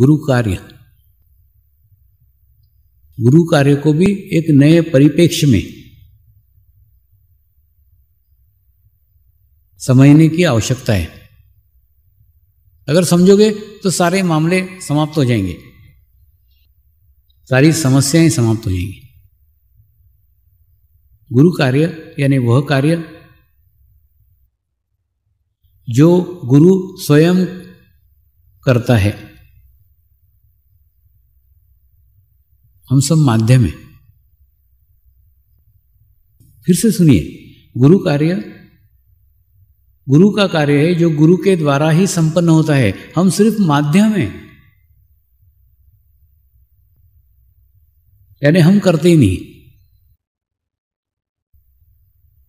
गुरु कार्य गुरु कार्य को भी एक नए परिपेक्ष में समझने की आवश्यकता है अगर समझोगे तो सारे मामले समाप्त हो जाएंगे सारी समस्याएं समाप्त हो जाएंगी गुरु कार्य यानी वह कार्य जो गुरु स्वयं करता है हम सब माध्यम है फिर से सुनिए गुरु कार्य गुरु का कार्य है जो गुरु के द्वारा ही संपन्न होता है हम सिर्फ माध्यम हैं यानी हम करते ही नहीं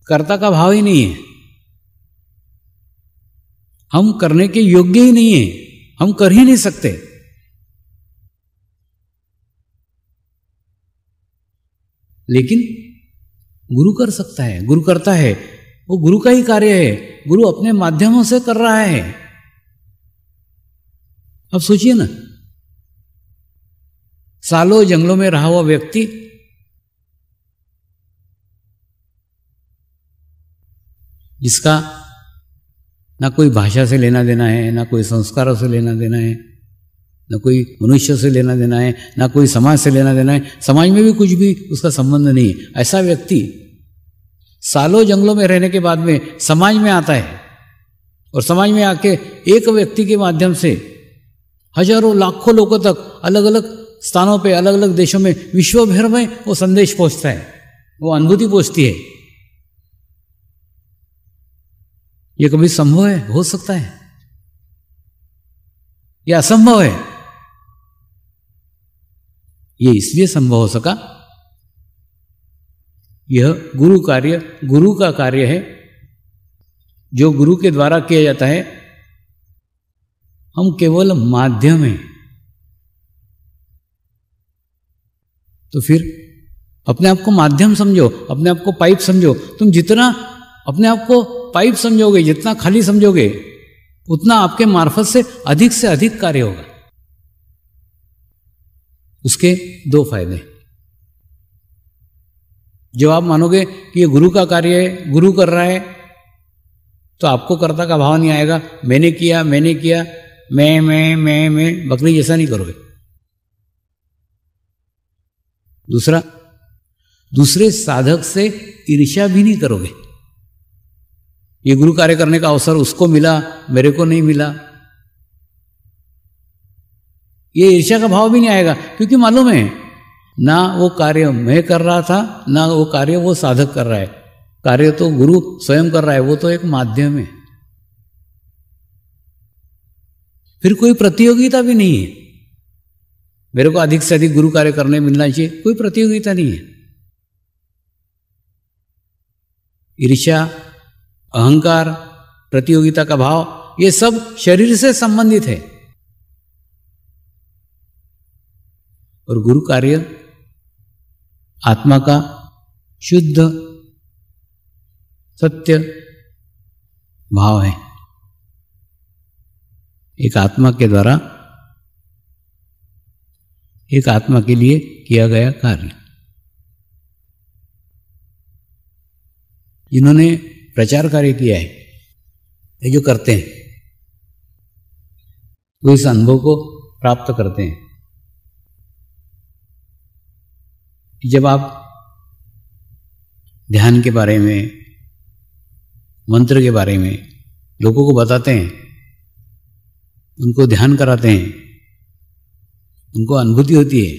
कर्ता का भाव ही नहीं है हम करने के योग्य ही नहीं है हम कर ही नहीं सकते लेकिन गुरु कर सकता है गुरु करता है वो गुरु का ही कार्य है गुरु अपने माध्यमों से कर रहा है अब सोचिए ना सालों जंगलों में रहा हुआ व्यक्ति जिसका ना कोई भाषा से लेना देना है ना कोई संस्कारों से लेना देना है ना कोई मनुष्य से लेना देना है ना कोई समाज से लेना देना है समाज में भी कुछ भी उसका संबंध नहीं है ऐसा व्यक्ति सालों जंगलों में रहने के बाद में समाज में आता है और समाज में आके एक व्यक्ति के माध्यम से हजारों लाखों लोगों तक अलग अलग स्थानों पे अलग अलग देशों में विश्व भर में वो संदेश पहुंचता है वो अनुभूति पहुंचती है ये कभी संभव है हो सकता है यह असंभव है ये इसलिए संभव हो सका यह गुरु कार्य गुरु का कार्य है जो गुरु के द्वारा किया जाता है हम केवल माध्यम हैं तो फिर अपने आप को माध्यम समझो अपने आप को पाइप समझो तुम जितना अपने आप को पाइप समझोगे जितना खाली समझोगे उतना आपके मार्फत से अधिक से अधिक कार्य होगा इसके दो फायदे जब आप मानोगे कि ये गुरु का कार्य है गुरु कर रहा है तो आपको कर्ता का भाव नहीं आएगा मैंने किया मैंने किया मैं मैं मैं मैं बकरी जैसा नहीं करोगे दूसरा दूसरे साधक से ईर्ष्या भी नहीं करोगे ये गुरु कार्य करने का अवसर उसको मिला मेरे को नहीं मिला ये ईर्ष्या का भाव भी नहीं आएगा क्योंकि मालूम है ना वो कार्य मैं कर रहा था ना वो कार्य वो साधक कर रहा है कार्य तो गुरु स्वयं कर रहा है वो तो एक माध्यम है फिर कोई प्रतियोगिता भी नहीं है मेरे को अधिक से अधिक गुरु कार्य करने मिलना चाहिए कोई प्रतियोगिता नहीं है ईर्ष्या अहंकार प्रतियोगिता का भाव ये सब शरीर से संबंधित है और गुरु कार्य आत्मा का शुद्ध सत्य भाव है एक आत्मा के द्वारा एक आत्मा के लिए किया गया कार्य जिन्होंने प्रचार कार्य किया है ये जो करते हैं वो इस अनुभव को प्राप्त करते हैं कि जब आप ध्यान के बारे में मंत्र के बारे में लोगों को बताते हैं उनको ध्यान कराते हैं उनको अनुभूति होती है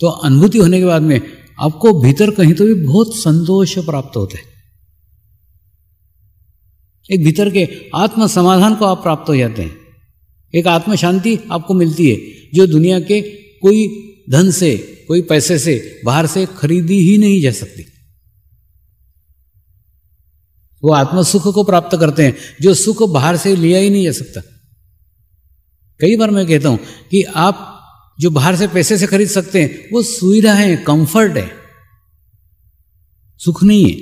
तो अनुभूति होने के बाद में आपको भीतर कहीं तो भी बहुत संतोष प्राप्त होते हैं एक भीतर के आत्म समाधान को आप प्राप्त हो जाते हैं एक आत्म शांति आपको मिलती है जो दुनिया के कोई धन से कोई पैसे से बाहर से खरीदी ही नहीं जा सकती वो आत्म सुख को प्राप्त करते हैं जो सुख बाहर से लिया ही नहीं जा सकता कई बार मैं कहता हूं कि आप जो बाहर से पैसे से खरीद सकते हैं वो सुविधा है कंफर्ट है सुख नहीं है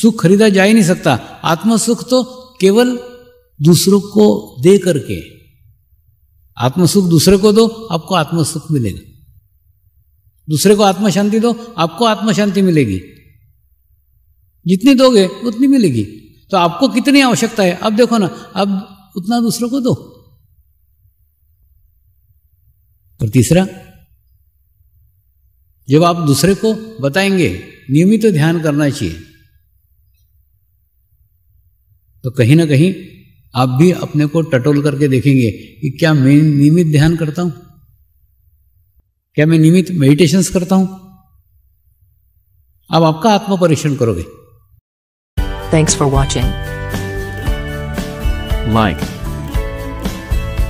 सुख खरीदा जा ही नहीं सकता आत्म सुख तो केवल दूसरों को दे करके आत्मसुख दूसरे को दो आपको आत्मसुख मिलेगा दूसरे को आत्मशांति शांति दो आपको आत्मशांति शांति मिलेगी जितनी दोगे उतनी मिलेगी तो आपको कितनी आवश्यकता है अब देखो ना अब उतना दूसरों को दो और तीसरा जब आप दूसरे को बताएंगे नियमित तो ध्यान करना चाहिए तो कहीं ना कहीं आप भी अपने को टटोल करके देखेंगे कि क्या मैं नियमित ध्यान करता हूं क्या मैं नियमित मेडिटेशन करता हूं अब आपका आत्म परीक्षण करोगे thanks for watching like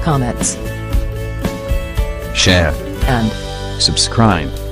comments share and subscribe